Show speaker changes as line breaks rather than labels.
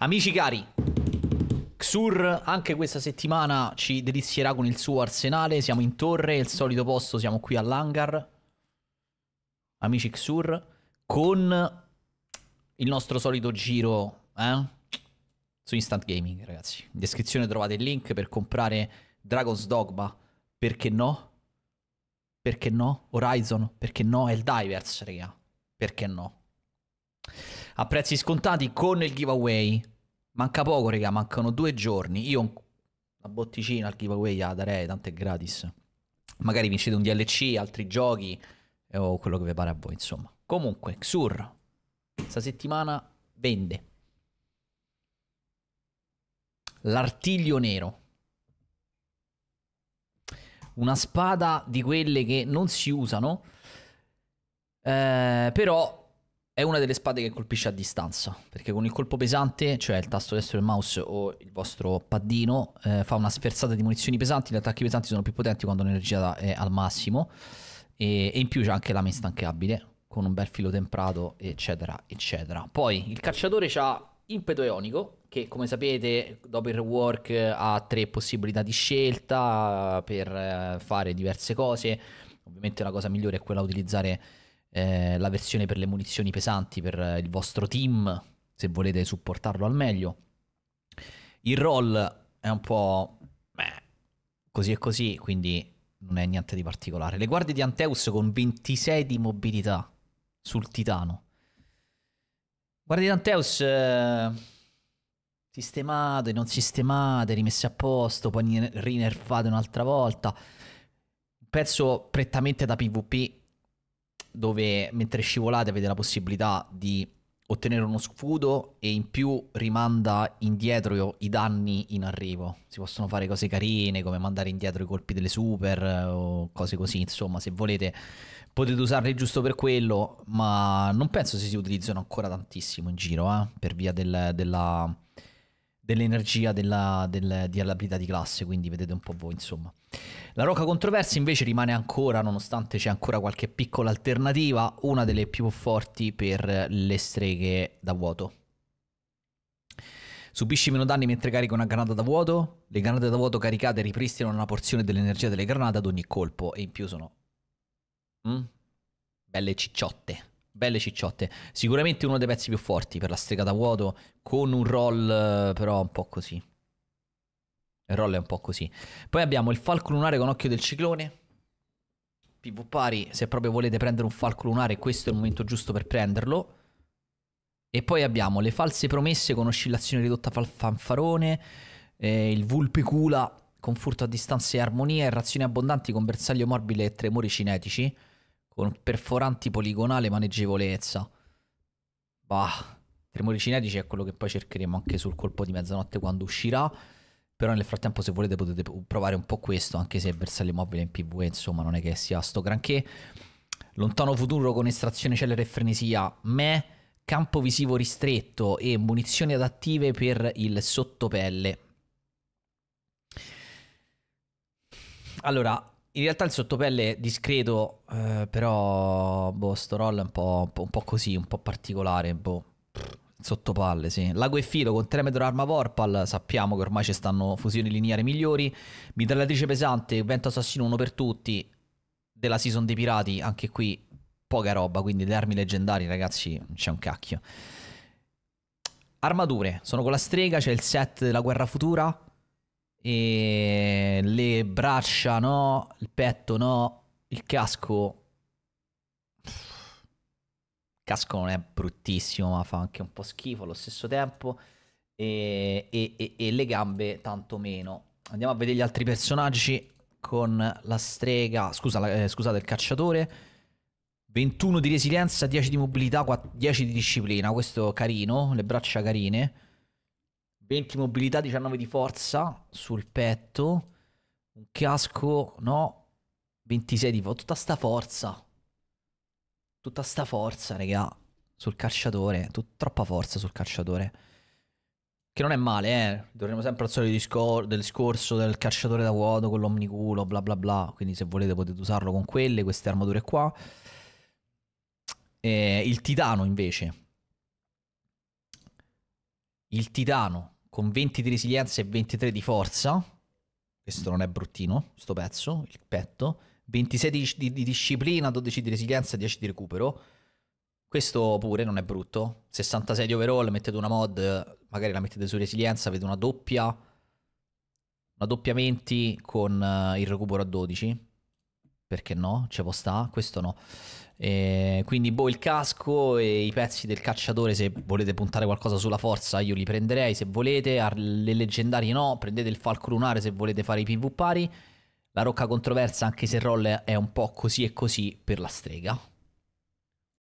Amici cari, Xur anche questa settimana ci delizierà con il suo arsenale. Siamo in torre, il solito posto, siamo qui all'hangar. Amici Xur, con il nostro solito giro eh? su Instant Gaming, ragazzi. In descrizione trovate il link per comprare Dragon's Dogma. Perché no? Perché no? Horizon? Perché no? Eldivers, raga? Perché no? a prezzi scontati con il giveaway. Manca poco, raga, mancano due giorni. Io una botticina al giveaway la darei, tanto è gratis. Magari vincete un DLC, altri giochi eh, o quello che vi pare a voi, insomma. Comunque, Xur, questa settimana vende. L'artiglio nero. Una spada di quelle che non si usano, eh, però è una delle spade che colpisce a distanza, perché con il colpo pesante, cioè il tasto destro del mouse o il vostro paddino, eh, fa una sferzata di munizioni pesanti, gli attacchi pesanti sono più potenti quando l'energia è al massimo e, e in più c'è anche lame instancabile con un bel filo temprato, eccetera, eccetera. Poi il cacciatore ha impeto ionico, che come sapete dopo il rework ha tre possibilità di scelta per eh, fare diverse cose. Ovviamente la cosa migliore è quella utilizzare eh, la versione per le munizioni pesanti per eh, il vostro team, se volete supportarlo al meglio. Il roll è un po' beh, così e così, quindi non è niente di particolare. Le guardie di Anteus con 26 di mobilità sul Titano. Guardie di Anteus eh, sistemate, non sistemate, rimesse a posto, poi rinerfate un'altra volta. Un pezzo prettamente da PvP dove mentre scivolate avete la possibilità di ottenere uno scudo e in più rimanda indietro i danni in arrivo. Si possono fare cose carine come mandare indietro i colpi delle super eh, o cose così, insomma, se volete potete usarle giusto per quello, ma non penso si utilizzano ancora tantissimo in giro, eh? per via del, della dell'energia della, del, dell'abilità di classe, quindi vedete un po' voi insomma. La roca controversa invece rimane ancora, nonostante c'è ancora qualche piccola alternativa, una delle più forti per le streghe da vuoto. Subisci meno danni mentre carica una granata da vuoto. Le granate da vuoto caricate ripristinano una porzione dell'energia delle granate ad ogni colpo e in più sono... Mm? Belle cicciotte belle cicciotte. Sicuramente uno dei pezzi più forti per la strega da vuoto, con un roll eh, però un po' così. Il roll è un po' così. Poi abbiamo il falco lunare con occhio del ciclone. PV pari, se proprio volete prendere un falco lunare, questo è il momento giusto per prenderlo. E poi abbiamo le false promesse con oscillazione ridotta fal- fanfarone, eh, il vulpicula con furto a distanza e armonia, e razioni abbondanti con bersaglio morbile e tremori cinetici con perforanti poligonale maneggevolezza. Bah, Tremori Cinetici è quello che poi cercheremo anche sul colpo di mezzanotte quando uscirà. Però nel frattempo se volete potete provare un po' questo, anche se Bersaglio Mobile in PV insomma non è che sia sto granché. Lontano futuro con estrazione celere e frenesia, me, campo visivo ristretto e munizioni adattive per il sottopelle. Allora, in realtà il sottopelle discreto, eh, però, boh, sto roll è un po', un po', così, un po' particolare, boh. Sottopalle, sì. Lago e filo con 3 arma Vorpal, sappiamo che ormai ci stanno fusioni lineari migliori. Mitrallatrice pesante, vento assassino uno per tutti, della season dei pirati, anche qui poca roba, quindi le armi leggendarie, ragazzi, c'è un cacchio. Armature, sono con la strega, c'è il set della guerra futura, e le braccia no, il petto no, il casco... Il casco non è bruttissimo, ma fa anche un po' schifo allo stesso tempo. E, e, e le gambe tanto meno. Andiamo a vedere gli altri personaggi con la strega, scusa, la, eh, scusate, il cacciatore. 21 di resilienza, 10 di mobilità, 10 di disciplina. Questo carino, le braccia carine. 20 mobilità, 19 di forza sul petto, un casco, no, 26 di forza, tutta sta forza, tutta sta forza, regà, sul calciatore, Tut- troppa forza sul calciatore, che non è male, eh, torniamo sempre al solito discor- del discorso del calciatore da vuoto con l'omniculo, bla bla bla, quindi se volete potete usarlo con quelle, queste armature qua. Eh, il titano invece, il titano con 20 di resilienza e 23 di forza. Questo non è bruttino, sto pezzo, il petto. 26 di, di, di disciplina, 12 di resilienza e 10 di recupero. Questo pure non è brutto. 66 di overall, mettete una mod, magari la mettete su resilienza, avete una doppia, una doppia 20 con uh, il recupero a 12. Perché no? Ce può sta? Questo no. E eh, quindi boh, il casco e i pezzi del cacciatore, se volete puntare qualcosa sulla forza, io li prenderei se volete, le leggendarie no, prendete il falco lunare se volete fare i pv pari. La rocca controversa, anche se roll è un po' così e così per la strega,